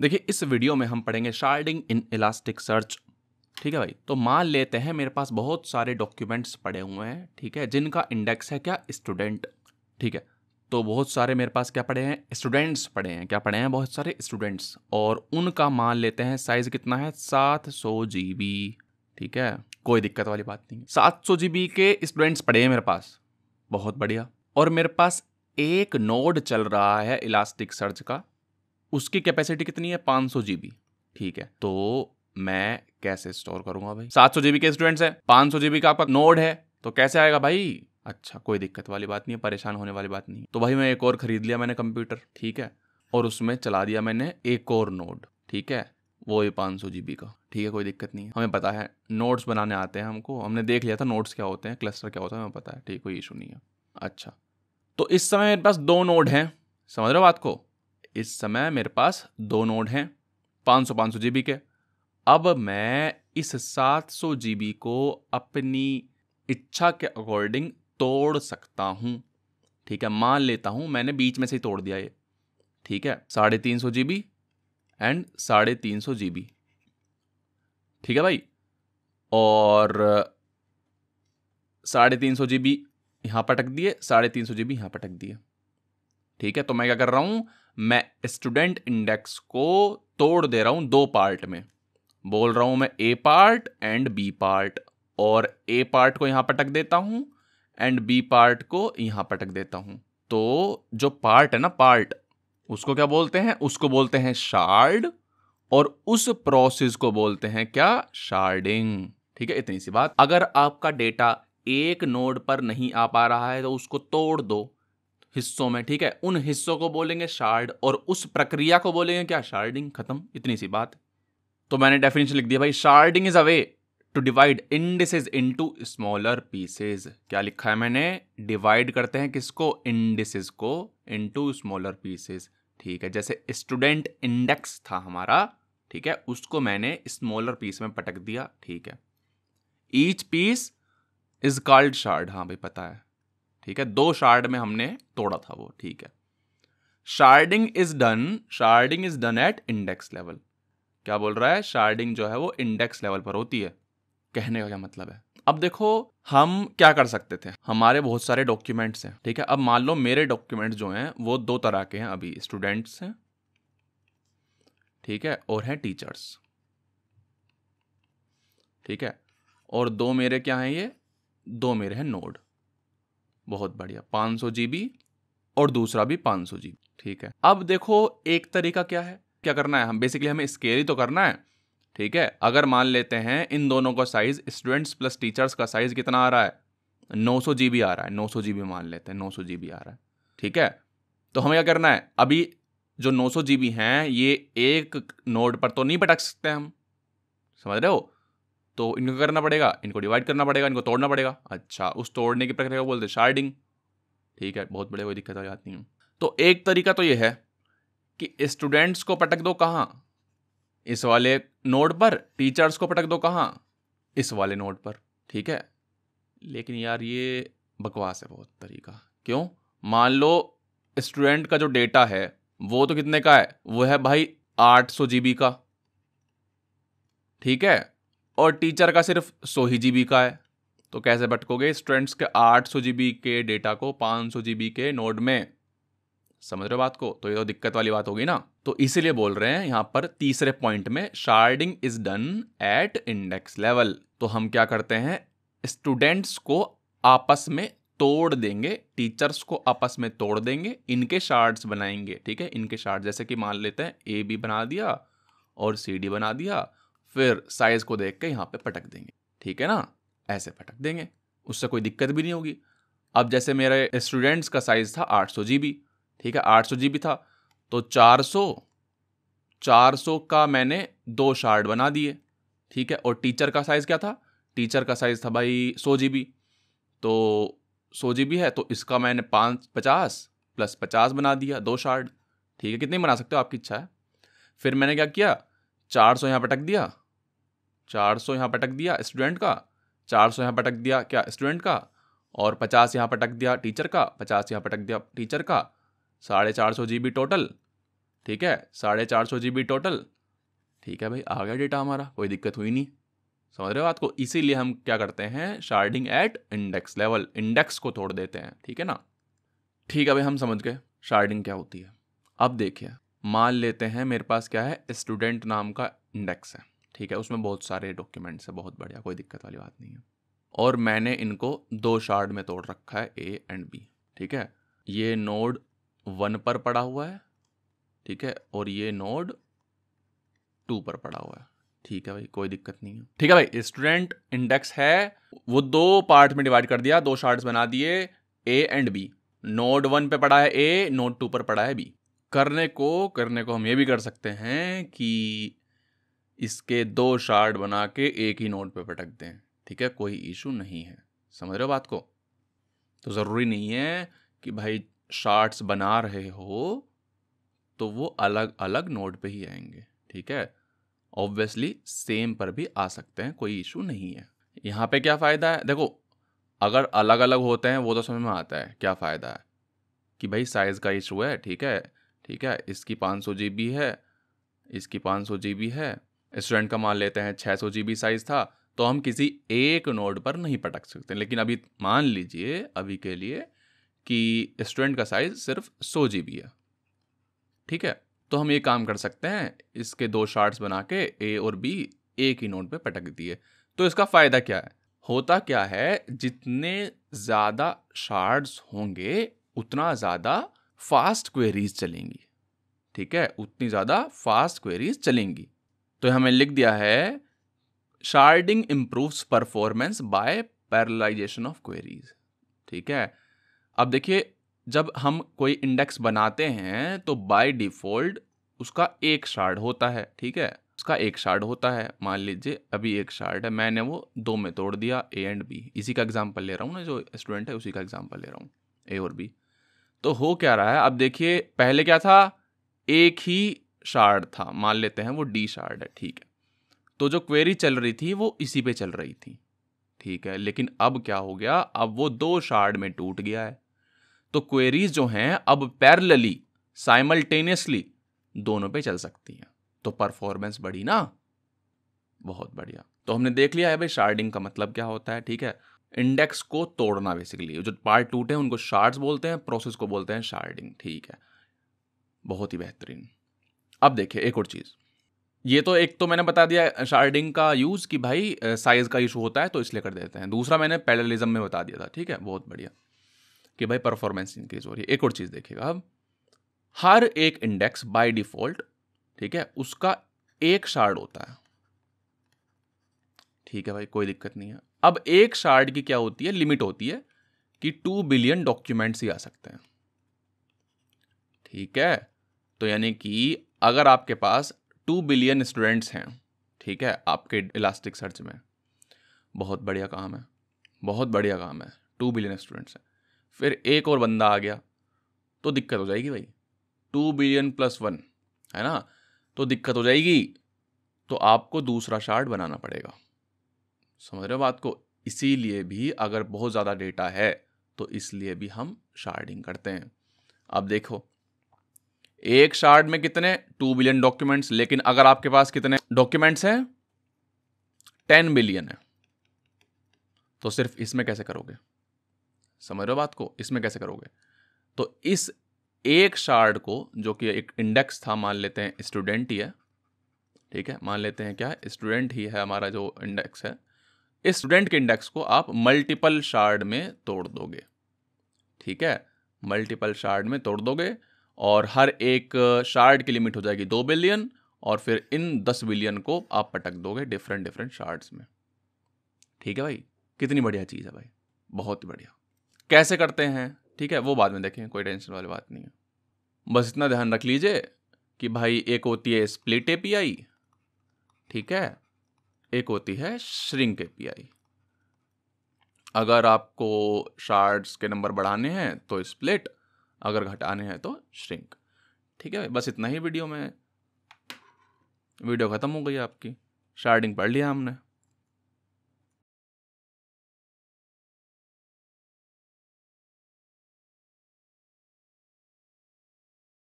देखिए इस वीडियो में हम पढ़ेंगे शार्डिंग इन इलास्टिक सर्च ठीक है भाई तो मान लेते हैं मेरे पास बहुत सारे डॉक्यूमेंट्स पड़े हुए हैं ठीक है जिनका इंडेक्स है क्या स्टूडेंट ठीक है तो बहुत सारे मेरे पास क्या पड़े हैं स्टूडेंट्स पड़े हैं क्या पड़े हैं बहुत सारे स्टूडेंट्स और उनका मान लेते हैं साइज़ कितना है सात सौ जी बी ठीक है कोई दिक्कत वाली बात नहीं सात सौ जी बी के स्टूडेंट्स पड़े हैं मेरे पास बहुत बढ़िया और मेरे पास एक नोड चल रहा है इलास्टिक सर्च का उसकी कैपेसिटी कितनी है पाँच सौ जीबी ठीक है तो मैं कैसे स्टोर करूंगा भाई सात सौ जीबी के स्टूडेंट्स हैं पाँच सौ जीबी का आपका नोड है तो कैसे आएगा भाई अच्छा कोई दिक्कत वाली बात नहीं है परेशान होने वाली बात नहीं तो भाई मैं एक और खरीद लिया मैंने कंप्यूटर ठीक है और उसमें चला दिया मैंने एक और नोड ठीक है वो ही पाँच सौ जी का ठीक है कोई दिक्कत नहीं है हमें पता है नोट्स बनाने आते हैं हमको हमने देख लिया था नोट्स क्या होते हैं क्लस्टर क्या होता है हमें पता है ठीक कोई इशू नहीं है अच्छा तो इस समय मेरे पास दो नोड हैं समझ रहे हो बात को इस समय मेरे पास दो नोड हैं 500 500 जीबी के अब मैं इस 700 जीबी को अपनी इच्छा के अकॉर्डिंग तोड़ सकता हूँ ठीक है मान लेता हूँ मैंने बीच में से ही तोड़ दिया ये ठीक है साढ़े तीन सौ जी बी एंड साढ़े तीन सौ जी बी ठीक है भाई और साढ़े तीन सौ जी बी यहाँ पटक दिए साढ़े तीन सौ जी बी यहाँ पटक दिए ठीक है तो मैं क्या कर रहा हूँ मैं स्टूडेंट इंडेक्स को तोड़ दे रहा हूँ दो पार्ट में बोल रहा हूँ मैं A part and B part और ए पार्ट को यहाँ पटक देता हूँ एंड बी पार्ट को यहाँ पटक देता हूँ तो जो पार्ट है ना पार्ट उसको क्या बोलते हैं उसको बोलते हैं शार्ड और उस प्रोसेस को बोलते हैं क्या शार्डिंग ठीक है इतनी सी बात अगर आपका डेटा एक नोड पर नहीं आ पा रहा है तो उसको तोड़ दो हिस्सों में ठीक है उन हिस्सों को बोलेंगे शार्ड और उस प्रक्रिया को बोलेंगे क्या शार्डिंग खत्म इतनी सी बात तो मैंने डेफिनेशन लिख दिया भाई sharding is a way to divide indices to smaller pieces क्या लिखा है मैंने डिवाइड करते हैं किसको इंडिसेज को टू स्मॉलर पीसेज ठीक है जैसे स्टूडेंट इंडेक्स था हमारा ठीक है उसको मैंने स्मॉलर पीस में पटक दिया ठीक है each piece is called shard हाँ भाई पता है ठीक है दो शार्ड में हमने तोड़ा था वो ठीक है sharding is done sharding is done at index level क्या बोल रहा है शार्डिंग जो है वो इंडेक्स लेवल पर होती है कहने का क्या मतलब है अब देखो हम क्या कर सकते थे हमारे बहुत सारे डॉक्यूमेंट्स हैं ठीक है अब मान लो मेरे डॉक्यूमेंट्स जो हैं वो दो तरह के हैं अभी स्टूडेंट्स हैं ठीक है और हैं टीचर्स ठीक है और दो मेरे क्या हैं ये दो मेरे हैं नोड बहुत बढ़िया पाँच सौ और दूसरा भी पाँच सौ ठीक है अब देखो एक तरीका क्या है क्या करना है हम बेसिकली हमें स्केल ही तो करना है ठीक है अगर मान लेते हैं इन दोनों का साइज स्टूडेंट्स प्लस टीचर्स का साइज कितना आ रहा है नौ सौ जी आ रहा है नौ सौ जी मान लेते हैं नौ सौ जी आ रहा है ठीक है तो हमें क्या करना है अभी जो नौ सौ जी हैं ये एक नोड पर तो नहीं भटक सकते हम समझ रहे हो तो इनको करना पड़ेगा इनको डिवाइड करना पड़ेगा इनको तोड़ना पड़ेगा अच्छा उस तोड़ने की प्रक्रिया को बोलते शार्डिंग ठीक है बहुत बड़े कोई दिक्कत आ जाती है तो एक तरीका तो ये है कि स्टूडेंट्स को पटक दो कहाँ इस वाले नोट पर टीचर्स को पटक दो कहाँ इस वाले नोट पर ठीक है लेकिन यार ये बकवास है बहुत तरीका क्यों मान लो स्टूडेंट का जो डेटा है वो तो कितने का है वो है भाई आठ सौ जी का ठीक है और टीचर का सिर्फ सो ही जी का है तो कैसे भटकोगे स्टूडेंट्स के आठ सौ जी के डेटा को पाँच सौ जी के नोड में समझ रहे हो बात को तो ये तो दिक्कत वाली बात होगी ना तो इसीलिए बोल रहे हैं यहाँ पर तीसरे पॉइंट में sharding is done at index level तो हम क्या करते हैं स्टूडेंट्स को आपस में तोड़ देंगे टीचर्स को आपस में तोड़ देंगे इनके शार्ड्स बनाएंगे ठीक है इनके शार्ड जैसे कि मान लेते हैं ए बी बना दिया और सी डी बना दिया फिर साइज को देख के यहाँ पे पटक देंगे ठीक है ना ऐसे पटक देंगे उससे कोई दिक्कत भी नहीं होगी अब जैसे मेरे स्टूडेंट्स का साइज था आठ सौ जी बी ठीक है आठ सौ जी बी था तो चार सौ चार सौ का मैंने दो शार्ट बना दिए ठीक है और टीचर का साइज़ क्या था टीचर का साइज़ था भाई सौ जी बी तो सौ जी बी है तो इसका मैंने पाँच पचास प्लस पचास बना दिया दो शार्ट ठीक है कितने बना सकते हो आपकी इच्छा है फिर मैंने क्या किया चार सौ यहाँ पटक दिया चार सौ यहाँ पटक दिया स्टूडेंट का चार सौ यहाँ पटक दिया क्या स्टूडेंट का और पचास यहाँ पटक दिया टीचर का पचास यहाँ पटक दिया टीचर का साढ़े चार सौ जी बी टोटल ठीक है साढ़े चार सौ जी बी टोटल ठीक है भाई आ गया डेटा हमारा कोई दिक्कत हुई नहीं समझ रहे हो बात को इसीलिए हम क्या करते हैं sharding at index level index को तोड़ देते हैं ठीक है ना ठीक है भाई हम समझ गए शार्डिंग क्या होती है अब देखिए मान लेते हैं मेरे पास क्या है स्टूडेंट नाम का इंडेक्स है ठीक है उसमें बहुत सारे डॉक्यूमेंट्स हैं बहुत बढ़िया कोई दिक्कत वाली बात नहीं है और मैंने इनको दो शार्ड में तोड़ रखा है ए एंड बी ठीक है ये नोड वन पर पड़ा हुआ है ठीक है और ये नोड टू पर पड़ा हुआ है ठीक है भाई कोई दिक्कत नहीं है ठीक है भाई स्टूडेंट इंडेक्स है वो दो पार्ट में डिवाइड कर दिया दो शार्ट्स बना दिए A and B node one पे पड़ा है ए नोड टू पर पड़ा है बी करने को करने को हम ये भी कर सकते हैं कि इसके दो शार्ड बना के एक ही नोट पे पटक दें ठीक है कोई इशू नहीं है समझ रहे हो बात को तो ज़रूरी नहीं है कि भाई शार्ट्स बना रहे हो तो वो अलग अलग नोट पे ही आएंगे ठीक है ऑब्वियसली सेम पर भी आ सकते हैं कोई इशू नहीं है यहाँ पे क्या फ़ायदा है देखो अगर अलग अलग होते हैं वो तो समझ में आता है क्या फ़ायदा है कि भाई साइज़ का इशू है ठीक है ठीक है इसकी पाँच सौ जी बी है इसकी पाँच सौ जी बी है स्टूडेंट का मान लेते हैं छः सौ जी बी साइज़ था तो हम किसी एक नोड पर नहीं पटक सकते लेकिन अभी मान लीजिए अभी के लिए कि स्टूडेंट का साइज़ सिर्फ सौ जी बी है ठीक है तो हम ये काम कर सकते हैं इसके दो शार्ट्स बना के ए और बी एक ही नोड पे पटक दिए तो इसका फ़ायदा क्या है होता क्या है जितने ज़्यादा शार्ट्स होंगे उतना ज़्यादा फास्ट क्वेरीज चलेंगी ठीक है उतनी ज़्यादा फास्ट क्वेरीज चलेंगी तो हमें लिख दिया है sharding improves performance by parallelisation of queries ठीक है अब देखिए जब हम कोई इंडेक्स बनाते हैं तो बाय डिफ़ॉल्ट उसका एक शार्ड होता है ठीक है उसका एक शार्ड होता है मान लीजिए अभी एक शार्ड है मैंने वो दो में तोड़ दिया ए एंड बी इसी का एग्जाम्पल ले रहा हूँ ना जो स्टूडेंट है उसी का एग्जाम्पल ले रहा हूँ ए और बी तो हो क्या रहा है अब देखिए पहले क्या था एक ही शार्ड था मान लेते हैं वो डी शार्ड है ठीक है तो जो क्वेरी चल रही थी वो इसी पे चल रही थी ठीक है लेकिन अब क्या हो गया अब वो दो शार्ड में टूट गया है तो क्वेरीज जो हैं अब पैरलली साइमल्टेनियसली दोनों पे चल सकती हैं तो परफॉर्मेंस बढ़ी ना बहुत बढ़िया तो हमने देख लिया है भाई शार्डिंग का मतलब क्या होता है ठीक है इंडेक्स को तोड़ना बेसिकली जो पार्ट टूटे हैं उनको शार्ड्स बोलते हैं प्रोसेस को बोलते हैं शार्डिंग ठीक है बहुत ही बेहतरीन अब देखिए एक और चीज़ ये तो एक तो मैंने बता दिया शार्डिंग का यूज़ कि भाई साइज़ का इशू होता है तो इसलिए कर देते हैं दूसरा मैंने पैरलिज्म में बता दिया था ठीक है बहुत बढ़िया कि भाई परफॉर्मेंस इंक्रीज हो रही है एक और चीज़ देखिएगा अब हर एक इंडेक्स बाय डिफ़ॉल्ट ठीक है उसका एक शार्ड होता है ठीक है भाई कोई दिक्कत नहीं है अब एक शार्ड की क्या होती है लिमिट होती है कि टू बिलियन डॉक्यूमेंट्स ही आ सकते हैं ठीक है तो यानी कि अगर आपके पास टू बिलियन स्टूडेंट्स हैं ठीक है आपके इलास्टिक सर्च में बहुत बढ़िया काम है बहुत बढ़िया काम है टू बिलियन स्टूडेंट्स हैं फिर एक और बंदा आ गया तो दिक्कत हो जाएगी भाई टू बिलियन प्लस वन है ना तो दिक्कत हो जाएगी तो आपको दूसरा शार्ट बनाना पड़ेगा समझ रहे हो बात को इसीलिए भी अगर बहुत ज़्यादा डेटा है तो इसलिए भी हम शार्डिंग करते हैं अब देखो एक शार्ड में कितने टू बिलियन डॉक्यूमेंट्स लेकिन अगर आपके पास कितने डॉक्यूमेंट्स हैं टेन बिलियन है तो सिर्फ इसमें कैसे करोगे समझ रहे हो बात को इसमें कैसे करोगे तो इस एक शार्ड को जो कि एक इंडेक्स था मान लेते हैं स्टूडेंट ही है ठीक है मान लेते हैं क्या स्टूडेंट ही है हमारा जो इंडेक्स है इस स्टूडेंट के इंडेक्स को आप मल्टीपल शार्ड में तोड़ दोगे ठीक है मल्टीपल शार्ड में तोड़ दोगे और हर एक शार्ड की लिमिट हो जाएगी दो बिलियन और फिर इन दस बिलियन को आप पटक दोगे डिफरेंट डिफरेंट शार्ड्स में ठीक है भाई कितनी बढ़िया चीज़ है भाई बहुत बढ़िया कैसे करते हैं ठीक है वो बाद में देखें कोई टेंशन वाली बात नहीं है बस इतना ध्यान रख लीजिए कि भाई एक होती है स्प्लिट ए ठीक है एक होती है श्रिंक ए अगर आपको शार्ड्स के नंबर बढ़ाने हैं तो स्प्लिट अगर घटाने हैं तो श्रिंक ठीक है बस इतना ही वीडियो में वीडियो ख़त्म हो गई आपकी शार्डिंग पढ़ लिया हमने